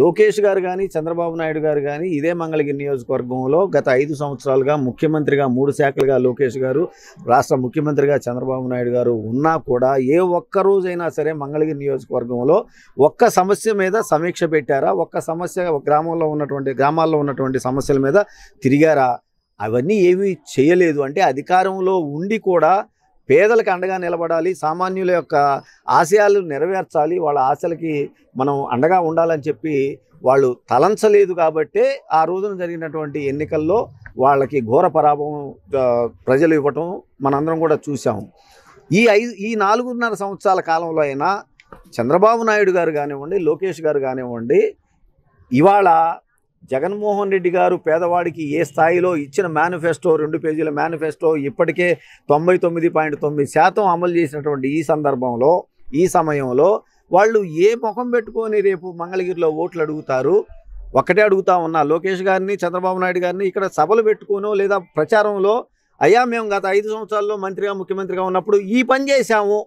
లోకేష్ గారు కానీ చంద్రబాబు నాయుడు గారు కానీ ఇదే మంగళగిరి నియోజకవర్గంలో గత ఐదు సంవత్సరాలుగా ముఖ్యమంత్రిగా మూడు శాఖలుగా లోకేష్ గారు రాష్ట్ర ముఖ్యమంత్రిగా చంద్రబాబు నాయుడు గారు ఉన్నా కూడా ఏ ఒక్క రోజైనా సరే మంగళగిరి నియోజకవర్గంలో ఒక్క సమస్య మీద సమీక్ష పెట్టారా ఒక్క సమస్య గ్రామంలో ఉన్నటువంటి గ్రామాల్లో ఉన్నటువంటి సమస్యల మీద తిరిగారా అవన్నీ ఏమీ చేయలేదు అంటే అధికారంలో ఉండి కూడా పేదలకు అండగా నిలబడాలి సామాన్యుల యొక్క ఆశయాలు నెరవేర్చాలి వాళ్ళ ఆశలకి మనం అండగా ఉండాలని చెప్పి వాళ్ళు తలంచలేదు కాబట్టే ఆ రోజున జరిగినటువంటి ఎన్నికల్లో వాళ్ళకి ఘోర పరాభవం ప్రజలు ఇవ్వటం మనందరం కూడా చూసాము ఈ ఐదు ఈ నాలుగున్నర సంవత్సరాల కాలంలో అయినా చంద్రబాబు నాయుడు గారు కానివ్వండి లోకేష్ గారు కానివ్వండి ఇవాళ జగన్మోహన్ రెడ్డి గారు పేదవాడికి ఏ స్థాయిలో ఇచ్చిన మేనిఫెస్టో రెండు పేజీల మేనిఫెస్టో ఇప్పటికే తొంభై తొమ్మిది పాయింట్ తొమ్మిది శాతం అమలు చేసినటువంటి ఈ సందర్భంలో ఈ సమయంలో వాళ్ళు ఏ ముఖం పెట్టుకొని రేపు మంగళగిరిలో ఓట్లు అడుగుతారు ఒక్కటే అడుగుతా ఉన్నా లోకేష్ గారిని చంద్రబాబు నాయుడు గారిని ఇక్కడ సభలు పెట్టుకోను లేదా ప్రచారంలో అయ్యా మేము గత ఐదు సంవత్సరాల్లో మంత్రిగా ముఖ్యమంత్రిగా ఉన్నప్పుడు ఈ పని చేశాము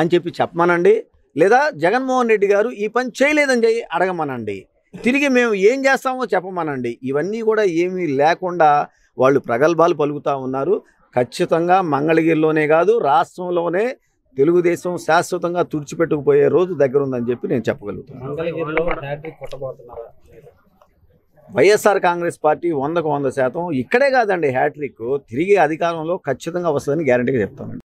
అని చెప్పి చెప్పమనండి లేదా జగన్మోహన్ రెడ్డి గారు ఈ పని చేయలేదని చెయ్యి అడగమనండి తిరిగి మేము ఏం చేస్తామో చెప్పమనండి ఇవన్నీ కూడా ఏమీ లేకుండా వాళ్ళు ప్రగల్భాలు పలుకుతూ ఉన్నారు ఖచ్చితంగా మంగళగిరిలోనే కాదు రాష్ట్రంలోనే తెలుగుదేశం శాశ్వతంగా తుడిచిపెట్టుకుపోయే రోజు దగ్గర ఉందని చెప్పి నేను చెప్పగలుగుతాను వైఎస్ఆర్ కాంగ్రెస్ పార్టీ వందకు వంద శాతం ఇక్కడే కాదండి హ్యాట్రిక్ తిరిగి అధికారంలో ఖచ్చితంగా వస్తుందని గ్యారంటీగా చెప్తానండి